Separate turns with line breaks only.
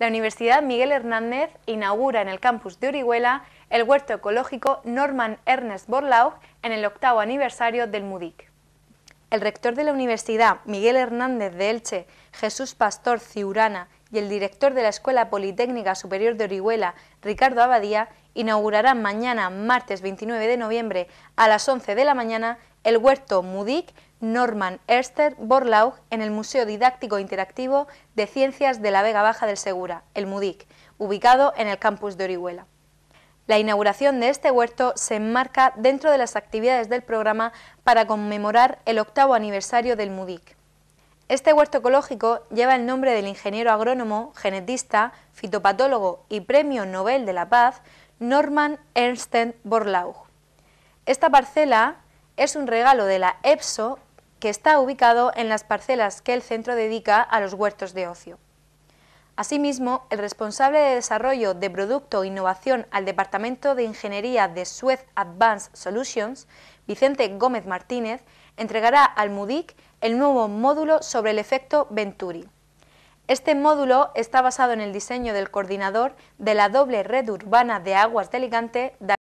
la Universidad Miguel Hernández inaugura en el campus de Orihuela el huerto ecológico Norman Ernest Borlaug en el octavo aniversario del MUDIC. El rector de la Universidad Miguel Hernández de Elche, Jesús Pastor Ciurana, y el director de la Escuela Politécnica Superior de Orihuela, Ricardo Abadía, inaugurarán mañana, martes 29 de noviembre, a las 11 de la mañana, el huerto MUDIC Norman Ernst Borlaug en el Museo Didáctico e Interactivo de Ciencias de la Vega Baja del Segura, el MUDIC, ubicado en el campus de Orihuela. La inauguración de este huerto se enmarca dentro de las actividades del programa para conmemorar el octavo aniversario del MUDIC. Este huerto ecológico lleva el nombre del ingeniero agrónomo, genetista, fitopatólogo y premio Nobel de la Paz, Norman Ernst Borlaug. Esta parcela es un regalo de la EPSO que está ubicado en las parcelas que el centro dedica a los huertos de ocio. Asimismo, el responsable de desarrollo de producto e innovación al Departamento de Ingeniería de Suez Advanced Solutions, Vicente Gómez Martínez, entregará al MUDIC el nuevo módulo sobre el efecto Venturi. Este módulo está basado en el diseño del coordinador de la doble red urbana de aguas de Alicante,